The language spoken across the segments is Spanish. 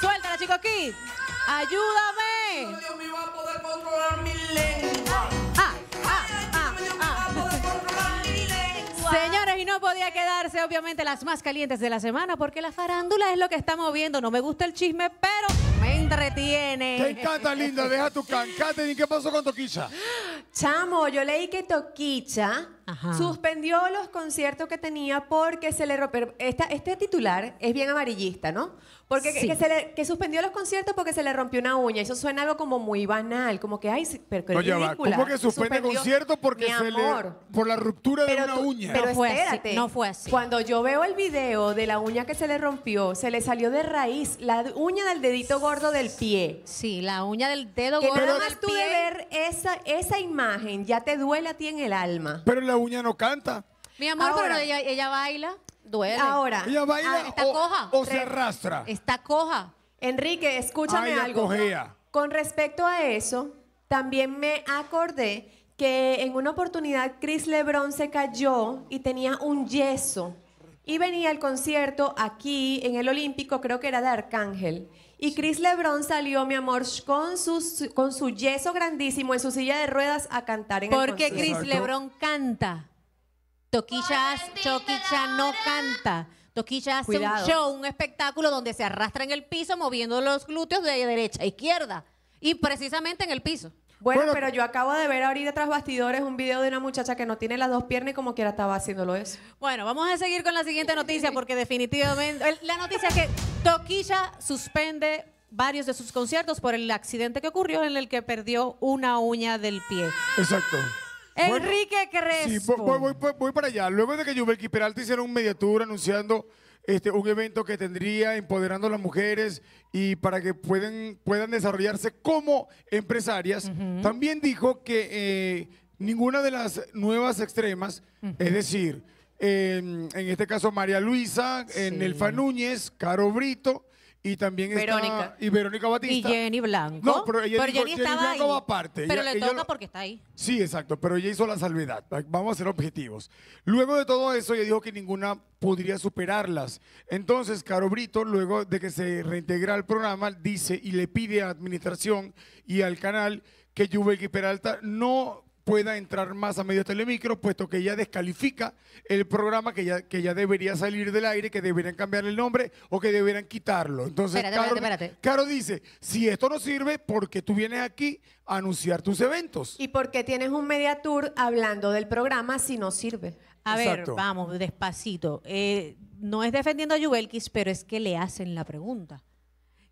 Suéltala, chicos, aquí. Ayúdame. mi Señores, y no podía quedarse, obviamente, las más calientes de la semana, porque la farándula es lo que está moviendo. No me gusta el chisme, pero me entretiene. Te encanta, linda. Deja tu cancate. ¿Y qué pasó con Toquicha? Chamo, yo leí que Toquicha Suspendió los conciertos que tenía porque se le rompió. Esta, este titular es bien amarillista, ¿no? Porque que, se que, suspendió los conciertos porque se le rompió una uña. Eso suena algo como muy banal, como que, ay, pero que ridícula. ¿Cómo que suspende concierto porque se le, por la ruptura de una uña? Pero no fue no fue así. Cuando yo veo el video de la uña que se le rompió, se le salió de raíz la uña del dedito gordo del pie. Sí, la uña del dedo gordo. Y nada más tú de ver esa, esa imagen ya te duele a ti en el alma. Pero la uña no canta. Mi amor, pero ella, baila, duele. Ahora. Ah, está o, coja. o se arrastra. Está coja. Enrique, escúchame algo. Con respecto a eso, también me acordé que en una oportunidad Chris Lebron se cayó y tenía un yeso. Y venía al concierto aquí en el Olímpico, creo que era de Arcángel. Y Chris Lebron salió, mi amor, con, sus, con su yeso grandísimo en su silla de ruedas a cantar en el Porque Chris Lebron canta. Toquillas, Choquicha no canta. Toquilla hace un show, un espectáculo donde se arrastra en el piso moviendo los glúteos de derecha a izquierda y precisamente en el piso. Bueno, pero yo acabo de ver ahorita tras bastidores un video de una muchacha que no tiene las dos piernas y como quiera estaba haciéndolo eso. Bueno, vamos a seguir con la siguiente noticia porque definitivamente la noticia es que Toquilla suspende varios de sus conciertos por el accidente que ocurrió en el que perdió una uña del pie. Exacto. Enrique Crespo. Sí, voy, voy, para allá. Luego de que y Peralta hicieron un mediatour anunciando este, un evento que tendría empoderando a las mujeres y para que puedan desarrollarse como empresarias. También dijo que eh, ninguna de las nuevas extremas, es decir, en este caso María Luisa, Nelfa Núñez, Caro Brito, y también Verónica. y Verónica Batista. Y Jenny Blanco. No, pero ella Jenny estaba ahí. aparte. Pero le toca porque está ahí. Sí, exacto, pero ella hizo la salvedad. Vamos a ser objetivos. Luego de todo eso, ella dijo que ninguna podría superarlas. Entonces, Caro Brito, luego de que se reintegra al programa, dice y le pide a administración y al canal que y Peralta no pueda entrar más a medio telemicro, puesto que ya descalifica el programa que ya, que ya debería salir del aire, que deberían cambiar el nombre o que deberían quitarlo. Entonces, Caro, dice, si esto no sirve, ¿por qué tú vienes aquí a anunciar tus eventos? ¿Y por qué tienes un media tour hablando del programa si no sirve? A ver, vamos, despacito. Eh, no es defendiendo a Yuvelkis, pero es que le hacen la pregunta.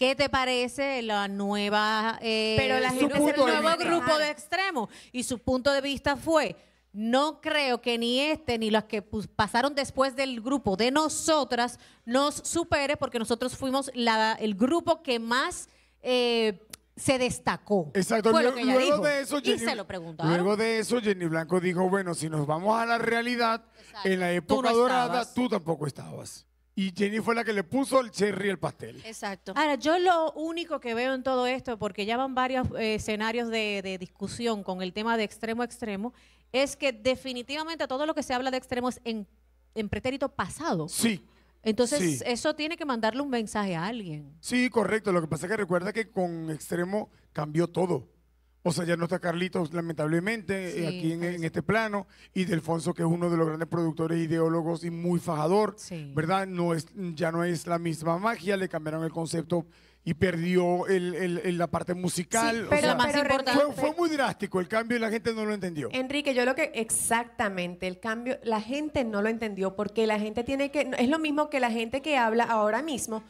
¿Qué te parece la nueva eh, Pero la gente el nuevo grupo de extremos? Y su punto de vista fue, no creo que ni este ni los que pasaron después del grupo de nosotras nos supere porque nosotros fuimos la, el grupo que más eh, se destacó. Exacto. luego, De eso, Jenny, y Luego ¿ah? de eso, Jenny Blanco dijo, bueno, si nos vamos a la realidad, en la época dorada tú tampoco estabas. Y Jenny fue la que le puso el cherry el pastel. Exacto. Ahora, yo lo único que veo en todo esto, porque ya van varios eh, escenarios de, discusión con el tema de extremo a extremo, es que definitivamente todo lo que se habla de extremo es en, pretérito pasado. Sí. Entonces, eso tiene que mandarle un mensaje a alguien. Sí, correcto. Lo que pasa es que recuerda que con extremo cambió todo. O sea, ya no está Carlitos, lamentablemente, eh, aquí en, este plano, y Delfonso, que es uno de los grandes productores, ideólogos y muy fajador, ¿verdad? No es, ya no es la misma magia, le cambiaron el concepto y perdió el, la parte musical. pero más importante. Fue, fue, muy drástico el cambio y la gente no lo entendió. Enrique, yo lo que exactamente, el cambio, la gente no lo entendió porque la gente tiene que, es lo mismo que la gente que habla ahora mismo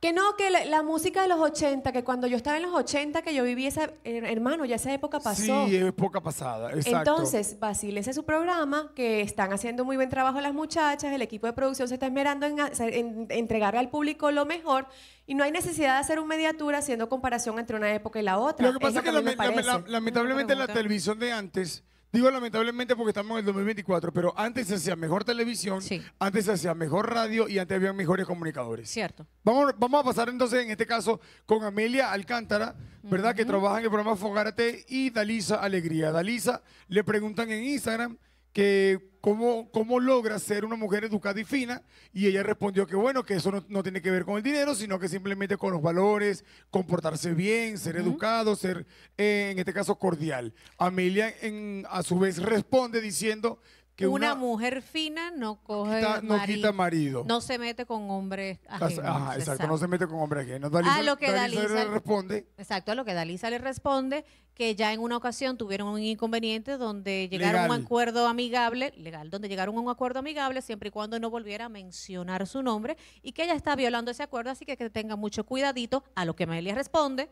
que no, que la, música de los 80, que cuando yo estaba en los 80, que yo viví esa, hermano, ya esa época pasó. Sí, época pasada, exacto. Entonces, ese es su programa, que están haciendo muy buen trabajo las muchachas, el equipo de producción se está esmerando en, entregarle al público lo mejor, y no hay necesidad de hacer un mediatura haciendo comparación entre una época y la otra. Lo que pasa es, que, lamentablemente la televisión de antes Digo lamentablemente porque estamos en el 2024, pero antes se hacía mejor televisión, antes se hacía mejor radio y antes había mejores comunicadores. Cierto. Vamos, vamos a pasar entonces en este caso con Amelia Alcántara, ¿verdad? Que trabaja en el programa Fogarte y Dalisa Alegría. Dalisa, le preguntan en Instagram que cómo, cómo logra ser una mujer educada y fina, y ella respondió que bueno, que eso no, tiene que ver con el dinero, sino que simplemente con los valores, comportarse bien, ser educado, ser eh, en este caso cordial. Amelia en, a su vez responde diciendo una, mujer fina no coge no quita marido. No se mete con hombres ajenos. Ajá, exacto, no se mete con hombres ajenos. a ah, lo que Dalisa, le responde. Exacto, a lo que Dalisa le responde, que ya en una ocasión tuvieron un inconveniente donde llegaron a un acuerdo amigable, legal, donde llegaron a un acuerdo amigable siempre y cuando no volviera a mencionar su nombre y que ella está violando ese acuerdo, así que que tenga mucho cuidadito a lo que Amelia responde.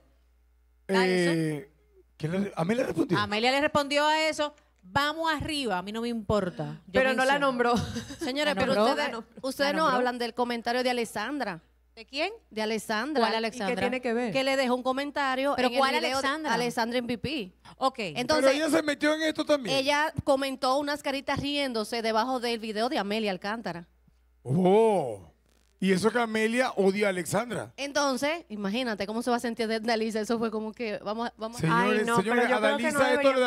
Eh, le, ¿Amelia respondió? Amelia le respondió a eso vamos arriba, a mí no me importa. pero no la nombró. señora. pero ustedes, no hablan del comentario de Alessandra. ¿De quién? De Alessandra. ¿Cuál Alessandra? qué tiene que ver? Que le dejó un comentario. ¿Pero en cuál el video Alexandra? Alessandra MVP. Ok. Entonces, Pero ella se metió en esto también. Ella comentó unas caritas riéndose debajo del video de Amelia Alcántara. ¡Oh! Y eso que Amelia odia a Alexandra. Entonces, imagínate cómo se va a sentir de Dalisa. Eso fue como que vamos, vamos. Señores, señores, a Dalisa esto le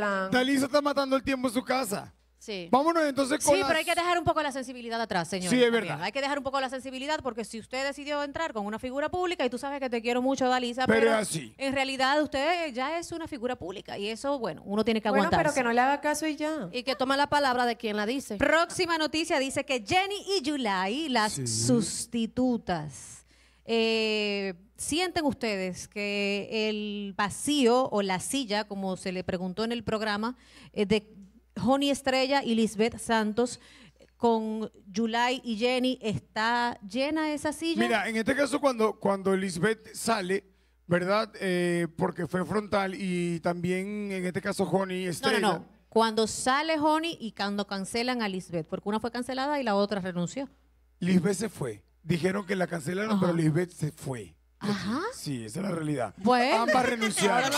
da Dalisa está matando el tiempo en su casa. Sí. Vámonos entonces con. Sí, pero hay que dejar un poco la sensibilidad atrás, señor. Sí, es verdad. Hay que dejar un poco la sensibilidad porque si usted decidió entrar con una figura pública, y tú sabes que te quiero mucho, Dalisa, pero, así. en realidad usted ya es una figura pública y eso, bueno, uno tiene que aguantar. Bueno, pero que no le haga caso y ya. Y que toma la palabra de quien la dice. Próxima noticia dice que Jenny y Yulai, las sustitutas. Eh, ¿Sienten ustedes que el vacío o la silla, como se le preguntó en el programa, eh, de, Joni Estrella y Lisbeth Santos con July y Jenny. ¿Está llena esa silla? Mira, en este caso cuando, cuando Lisbeth sale, ¿verdad? Eh, porque fue frontal y también en este caso Joni Estrella. No, no, Cuando sale Joni y cuando cancelan a Lisbeth, porque una fue cancelada y la otra renunció. Lisbeth se fue. Dijeron que la cancelaron, pero Lisbeth se fue. Ajá. Sí, esa es la realidad. Bueno. Ambas renunciaron.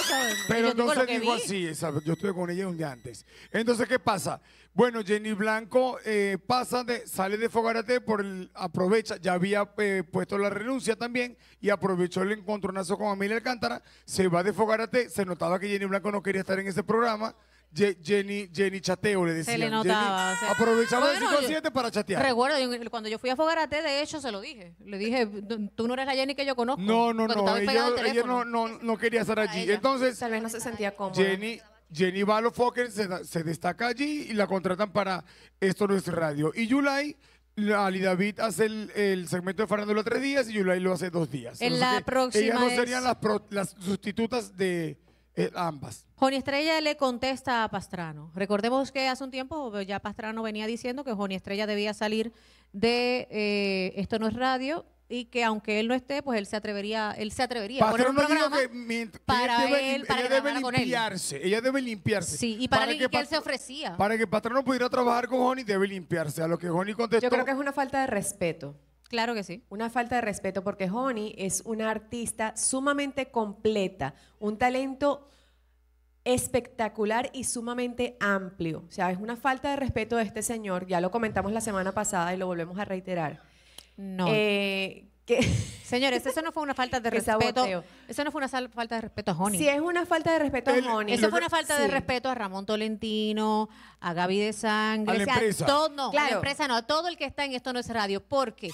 Pero no se dijo así, yo estuve con ella un día antes. Entonces, ¿qué pasa? Bueno, Jenny Blanco eh, pasa de, sale de Fogarate por aprovecha, ya había eh, puesto la renuncia también y aprovechó el encontronazo con Amelia Alcántara, se va de Fogarate, se notaba que Jenny Blanco no quería estar en ese programa, Jenny, Jenny Chateo, le decía. Se le notaba. aprovechaba el inconsciente para chatear. Recuerdo, cuando yo fui a Fogarate, de hecho, se lo dije. Le dije, tú no eres la Jenny que yo conozco. No, no, no. Ella, no, no, no, quería estar allí. Entonces. Tal vez no se sentía cómoda. Jenny. Jenny Valo se, destaca allí y la contratan para Esto no es radio. Y Yulai, Ali David hace el, segmento de Fernando los tres días y Yulai lo hace dos días. En la próxima. Ellas no serían las sustitutas de, eh, ambas. Joni Estrella le contesta a Pastrano. Recordemos que hace un tiempo ya Pastrano venía diciendo que Joni Estrella debía salir de eh, Esto no es radio y que aunque él no esté, pues él se atrevería, él se atrevería a poner un programa para ella debe, limpiarse, ella debe limpiarse. Sí, y para, que, que él se ofrecía. Para que Pastrano pudiera trabajar con Joni debe limpiarse. A lo que Joni contestó. Yo creo que es una falta de respeto. Claro que sí. Una falta de respeto porque Honey es una artista sumamente completa, un talento espectacular y sumamente amplio. O sea, es una falta de respeto de este señor, ya lo comentamos la semana pasada y lo volvemos a reiterar. No. Eh, Señores, eso no fue una falta de respeto. Eso no fue una falta de respeto a Honey. Sí, es una falta de respeto a Honey. Eso fue una falta de respeto a Ramón Tolentino, a Gaby de Sangre, a la todo, no, claro. la empresa no, a todo el que está en Esto No es Radio. Porque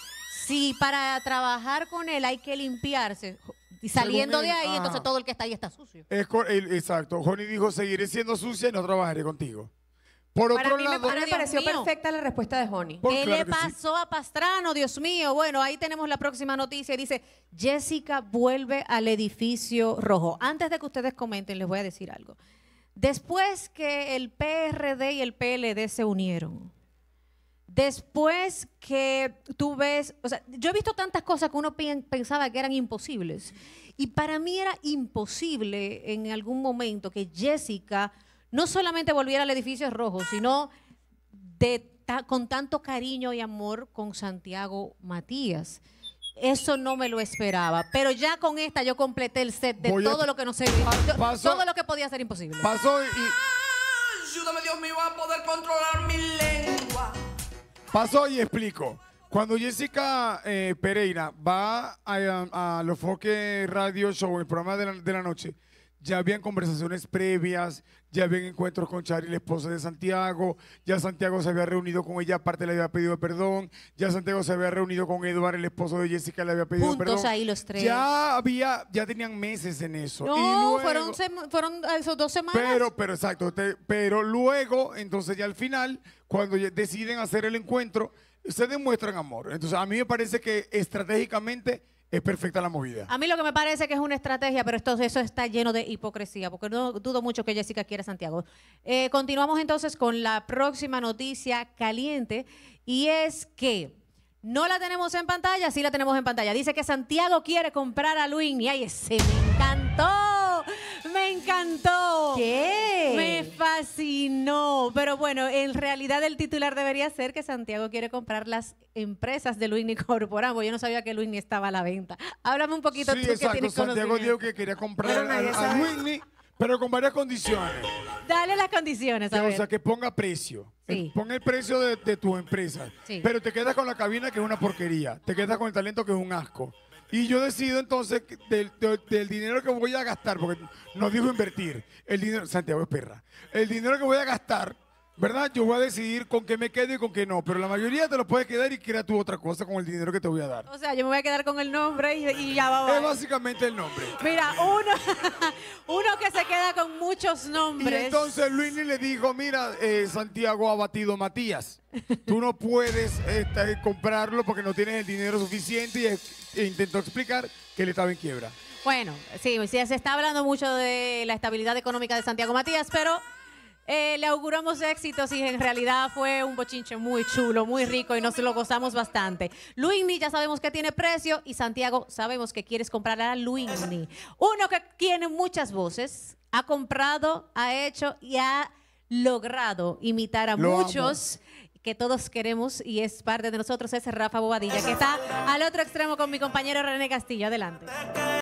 si para trabajar con él hay que limpiarse, y saliendo de ahí, entonces todo el que está ahí está sucio. exacto. Johnny dijo, seguiré siendo sucia y no trabajaré contigo. Por otro lado, me pareció perfecta la respuesta de Joni. ¿Qué le pasó a Pastrano, Dios mío? Bueno, ahí tenemos la próxima noticia. Dice, Jessica vuelve al edificio rojo. Antes de que ustedes comenten, les voy a decir algo. Después que el PRD y el PLD se unieron, Después que tú ves, o sea, yo he visto tantas cosas que uno pensaba que eran imposibles. Y para mí era imposible en algún momento que Jessica no solamente volviera al edificio rojo, sino de con tanto cariño y amor con Santiago Matías. Eso no me lo esperaba. Pero ya con esta yo completé el set de todo lo que no sé, todo lo que podía ser imposible. Pasó y. Ayúdame, Dios mío, a poder controlar mi ley. Paso y explico. Cuando Jessica eh, Pereira va a, los Foques Radio Show, el programa de la noche, ya habían conversaciones previas, ya habían encuentros con Charlie, la esposa de Santiago, ya Santiago se había reunido con ella, aparte le había pedido perdón, ya Santiago se había reunido con Eduardo, el esposo de Jessica, le había pedido perdón. perdón. ahí los tres. Ya había, ya tenían meses en eso. No, fueron, esos dos semanas. Pero, pero exacto, pero luego, entonces ya al final, cuando deciden hacer el encuentro, se demuestran amor. Entonces a mí me parece que estratégicamente es perfecta la movida. A mí lo que me parece que es una estrategia, pero esto, eso está lleno de hipocresía, porque no dudo mucho que Jessica quiera Santiago. Eh, continuamos entonces con la próxima noticia caliente y es que no la tenemos en pantalla, sí la tenemos en pantalla. Dice que Santiago quiere comprar a Luis y ahí se me encantó encantó. ¿Qué? Me fascinó. Pero bueno, en realidad el titular debería ser que Santiago quiere comprar las empresas de Luini Corporamo. yo no sabía que Luini estaba a la venta. Háblame un poquito sí, tú exacto. que Santiago dijo que quería comprar a, pero con varias condiciones. Dale las condiciones, a ver. O sea, que ponga precio. Sí. Pon el precio de, de tu empresa. Pero te quedas con la cabina, que es una porquería. Te quedas con el talento, que es un asco. Y yo decido entonces del, dinero que voy a gastar, porque nos dijo invertir, el dinero, Santiago es perra, el dinero que voy a gastar ¿Verdad? Yo voy a decidir con qué me quedo y con qué no, pero la mayoría te lo puedes quedar y crea tú otra cosa con el dinero que te voy a dar. O sea, yo me voy a quedar con el nombre y, ya va. Es básicamente el nombre. Mira, uno, que se queda con muchos nombres. Y entonces Luis le dijo, mira, eh, Santiago ha batido Matías. Tú no puedes este, comprarlo porque no tienes el dinero suficiente y e intentó explicar que él estaba en quiebra. Bueno, sí, se está hablando mucho de la estabilidad económica de Santiago Matías, pero... Eh, le auguramos éxitos y en realidad fue un bochinche muy chulo, muy rico y nos lo gozamos bastante. Luigni ya sabemos que tiene precio y Santiago sabemos que quieres comprar a Luigni. Uno que tiene muchas voces, ha comprado, ha hecho y ha logrado imitar a muchos. que todos queremos y es parte de nosotros es Rafa Bobadilla, que está al otro extremo con mi compañero René Castillo. Adelante.